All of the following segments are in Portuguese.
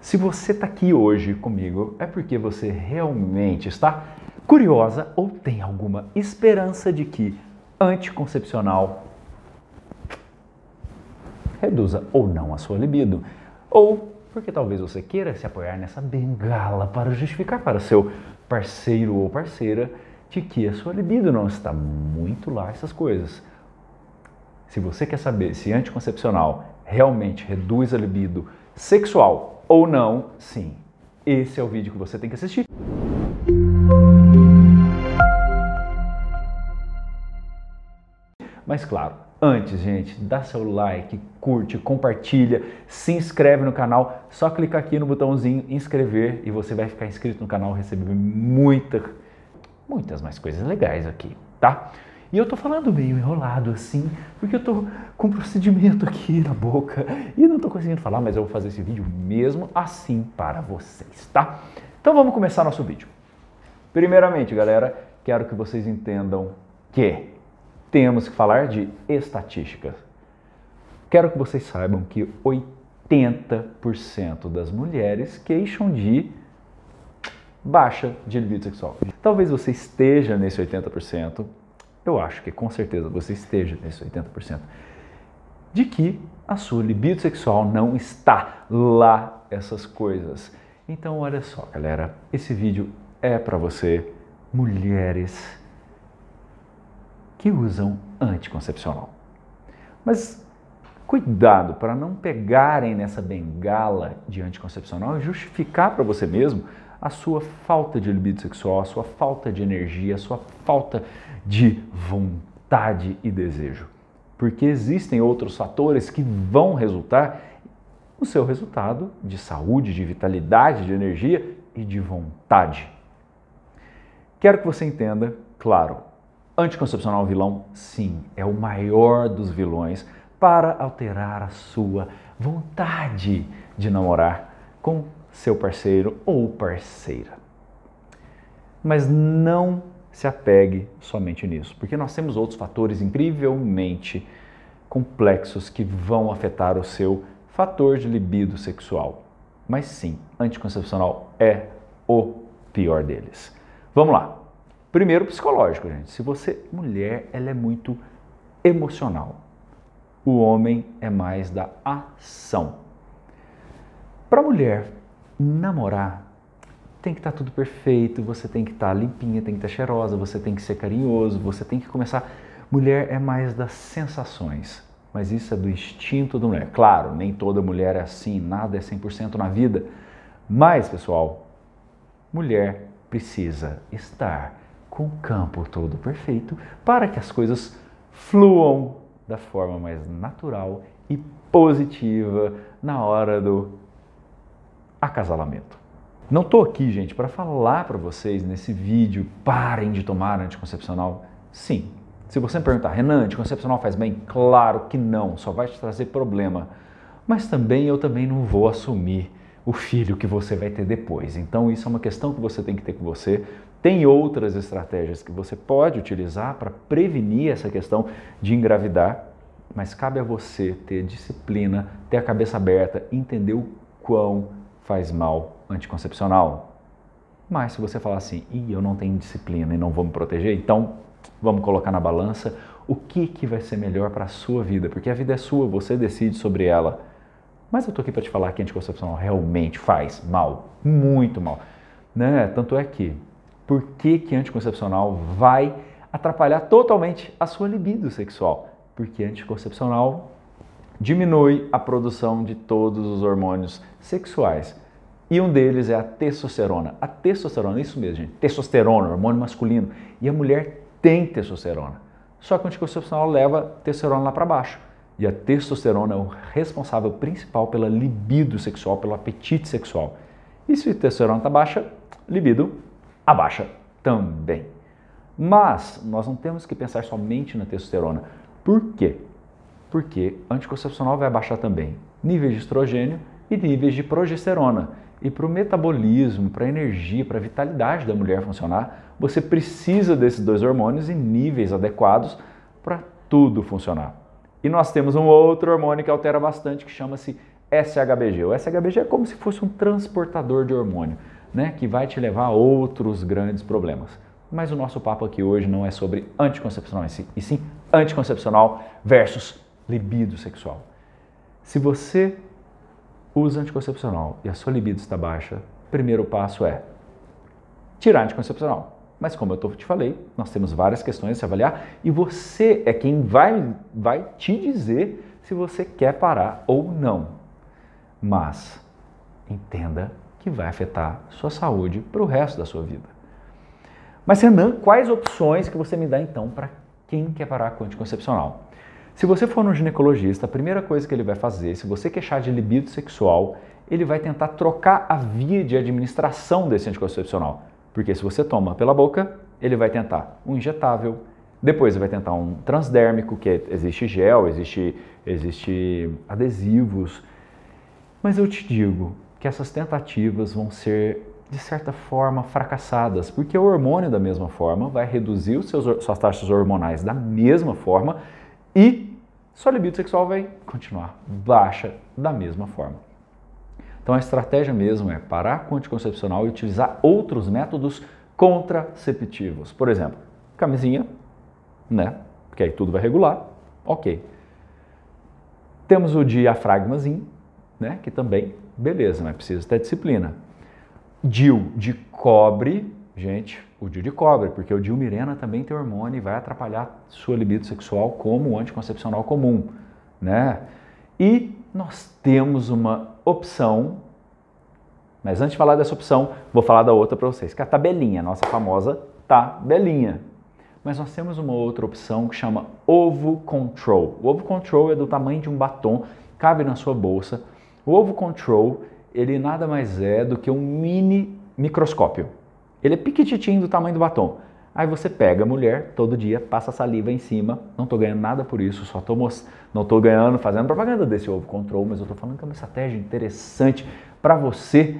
Se você está aqui hoje comigo, é porque você realmente está curiosa ou tem alguma esperança de que anticoncepcional reduza ou não a sua libido, ou porque talvez você queira se apoiar nessa bengala para justificar para seu parceiro ou parceira de que a sua libido não está muito lá essas coisas. Se você quer saber se anticoncepcional realmente reduz a libido Sexual ou não? Sim. Esse é o vídeo que você tem que assistir. Mas claro, antes, gente, dá seu like, curte, compartilha, se inscreve no canal. Só clicar aqui no botãozinho inscrever e você vai ficar inscrito no canal, receber muita, muitas mais coisas legais aqui, tá? E eu tô falando meio enrolado assim, porque eu tô com um procedimento aqui na boca e não tô conseguindo falar, mas eu vou fazer esse vídeo mesmo assim para vocês, tá? Então vamos começar nosso vídeo. Primeiramente, galera, quero que vocês entendam que temos que falar de estatísticas. Quero que vocês saibam que 80% das mulheres queixam de baixa de libido sexual. Talvez você esteja nesse 80%, eu acho que com certeza você esteja nesse 80%, de que a sua libido sexual não está lá essas coisas. Então, olha só, galera, esse vídeo é para você, mulheres que usam anticoncepcional. Mas cuidado para não pegarem nessa bengala de anticoncepcional e justificar para você mesmo a sua falta de libido sexual, a sua falta de energia, a sua falta de vontade e desejo. Porque existem outros fatores que vão resultar no seu resultado de saúde, de vitalidade, de energia e de vontade. Quero que você entenda, claro, anticoncepcional vilão, sim, é o maior dos vilões para alterar a sua vontade de namorar com seu parceiro ou parceira. Mas não se apegue somente nisso, porque nós temos outros fatores incrivelmente complexos que vão afetar o seu fator de libido sexual. Mas sim, anticoncepcional é o pior deles. Vamos lá. Primeiro, psicológico, gente. Se você, mulher, ela é muito emocional. O homem é mais da ação. Para a mulher namorar tem que estar tá tudo perfeito, você tem que estar tá limpinha, tem que estar tá cheirosa, você tem que ser carinhoso, você tem que começar. Mulher é mais das sensações, mas isso é do instinto da mulher. Claro, nem toda mulher é assim, nada é 100% na vida. Mas, pessoal, mulher precisa estar com o campo todo perfeito para que as coisas fluam da forma mais natural e positiva na hora do acasalamento. Não estou aqui, gente, para falar para vocês nesse vídeo, parem de tomar anticoncepcional. Sim. Se você me perguntar, Renan, anticoncepcional faz bem? Claro que não, só vai te trazer problema. Mas também eu também não vou assumir o filho que você vai ter depois. Então isso é uma questão que você tem que ter com você. Tem outras estratégias que você pode utilizar para prevenir essa questão de engravidar, mas cabe a você ter disciplina, ter a cabeça aberta, entender o quão faz mal anticoncepcional. Mas se você falar assim, e eu não tenho disciplina e não vou me proteger, então vamos colocar na balança o que, que vai ser melhor para a sua vida, porque a vida é sua, você decide sobre ela. Mas eu tô aqui para te falar que anticoncepcional realmente faz mal, muito mal. Né? Tanto é que, por que, que anticoncepcional vai atrapalhar totalmente a sua libido sexual? Porque anticoncepcional diminui a produção de todos os hormônios sexuais. E um deles é a testosterona. A testosterona, isso mesmo, gente. Testosterona, hormônio masculino. E a mulher tem testosterona. Só que o anticoncepcional leva testosterona lá para baixo. E a testosterona é o responsável principal pela libido sexual, pelo apetite sexual. E se a testosterona está baixa, libido abaixa também. Mas nós não temos que pensar somente na testosterona. Por quê? porque anticoncepcional vai baixar também níveis de estrogênio e níveis de progesterona. E para o metabolismo, para a energia, para a vitalidade da mulher funcionar, você precisa desses dois hormônios em níveis adequados para tudo funcionar. E nós temos um outro hormônio que altera bastante que chama-se SHBG. O SHBG é como se fosse um transportador de hormônio, né, que vai te levar a outros grandes problemas. Mas o nosso papo aqui hoje não é sobre anticoncepcional em si, e sim anticoncepcional versus libido sexual. Se você usa anticoncepcional e a sua libido está baixa, o primeiro passo é tirar anticoncepcional. Mas como eu te falei, nós temos várias questões a se avaliar e você é quem vai, vai te dizer se você quer parar ou não. Mas entenda que vai afetar sua saúde para o resto da sua vida. Mas Renan, quais opções que você me dá então para quem quer parar com anticoncepcional? Se você for no ginecologista, a primeira coisa que ele vai fazer, se você queixar de libido sexual, ele vai tentar trocar a via de administração desse anticoncepcional. Porque se você toma pela boca, ele vai tentar um injetável, depois ele vai tentar um transdérmico, que é, existe gel, existe, existe adesivos. Mas eu te digo que essas tentativas vão ser, de certa forma, fracassadas, porque o hormônio, da mesma forma, vai reduzir os seus, suas taxas hormonais da mesma forma e sua libido sexual vai continuar baixa da mesma forma. Então a estratégia mesmo é parar com anticoncepcional e utilizar outros métodos contraceptivos. Por exemplo, camisinha, né? Porque aí tudo vai regular. Ok. Temos o diafragmazinho, né? Que também, beleza, mas precisa ter disciplina. DIL de cobre gente, o DIU de cobre, porque o DIU mirena também tem hormônio e vai atrapalhar sua libido sexual como o anticoncepcional comum, né? E nós temos uma opção, mas antes de falar dessa opção, vou falar da outra para vocês, que é a tabelinha, a nossa famosa tabelinha. Mas nós temos uma outra opção que chama ovo control. O ovo control é do tamanho de um batom, cabe na sua bolsa. O ovo control, ele nada mais é do que um mini microscópio ele é piquititinho do tamanho do batom. Aí você pega a mulher, todo dia, passa saliva em cima. Não estou ganhando nada por isso, só tô não estou ganhando, fazendo propaganda desse ovo control, mas eu estou falando que é uma estratégia interessante para você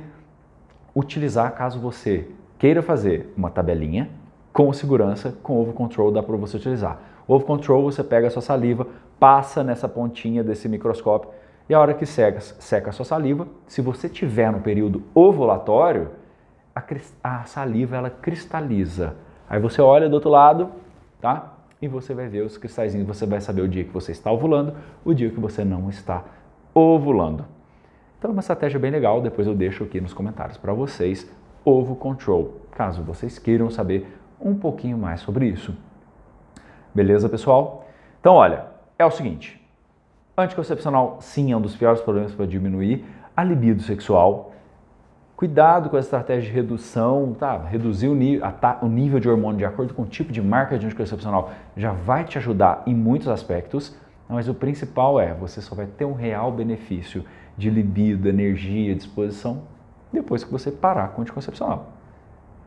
utilizar caso você queira fazer uma tabelinha com segurança, com ovo control dá para você utilizar. ovo control você pega a sua saliva, passa nessa pontinha desse microscópio e a hora que seca, seca a sua saliva, se você tiver no período ovulatório, a, a saliva ela cristaliza. Aí você olha do outro lado, tá? E você vai ver os cristalzinhos, você vai saber o dia que você está ovulando, o dia que você não está ovulando. Então é uma estratégia bem legal, depois eu deixo aqui nos comentários para vocês, ovo control, caso vocês queiram saber um pouquinho mais sobre isso. Beleza, pessoal? Então, olha, é o seguinte, anticoncepcional sim é um dos piores problemas para diminuir a libido sexual, Cuidado com a estratégia de redução, tá? Reduzir o, nível, o nível de hormônio de acordo com o tipo de marca de anticoncepcional já vai te ajudar em muitos aspectos, mas o principal é você só vai ter um real benefício de libido, energia, disposição depois que você parar com o anticoncepcional.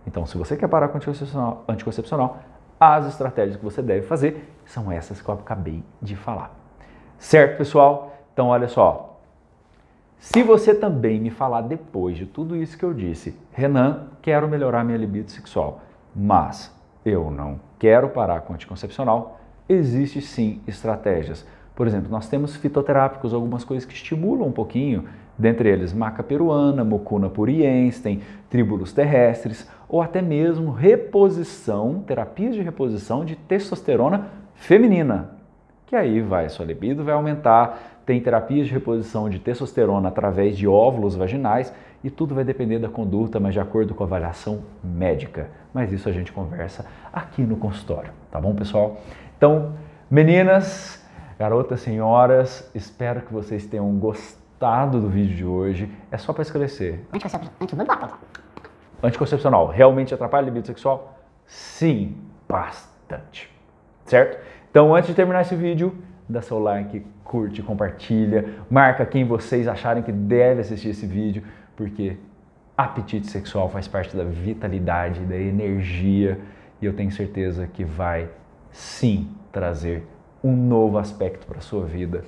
Então, se você quer parar com o anticoncepcional, anticoncepcional as estratégias que você deve fazer são essas que eu acabei de falar. Certo, pessoal? Então, olha só, se você também me falar depois de tudo isso que eu disse, Renan, quero melhorar minha libido sexual, mas eu não quero parar com anticoncepcional, existe sim estratégias. Por exemplo, nós temos fitoterápicos, algumas coisas que estimulam um pouquinho, dentre eles maca peruana, mucuna puriens, tem tribulos terrestres, ou até mesmo reposição, terapias de reposição de testosterona feminina, que aí vai, sua libido vai aumentar, tem terapias de reposição de testosterona através de óvulos vaginais e tudo vai depender da conduta, mas de acordo com a avaliação médica. Mas isso a gente conversa aqui no consultório, tá bom, pessoal? Então, meninas, garotas, senhoras, espero que vocês tenham gostado do vídeo de hoje. É só para esclarecer. Anticoncepcional realmente atrapalha a libido sexual? Sim, bastante. Certo? Então, antes de terminar esse vídeo, dá seu like, curte, compartilha, marca quem vocês acharem que deve assistir esse vídeo, porque apetite sexual faz parte da vitalidade, da energia, e eu tenho certeza que vai sim trazer um novo aspecto para sua vida.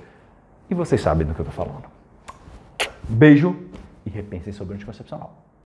E vocês sabem do que eu estou falando. Beijo e repensem sobre o anticoncepcional.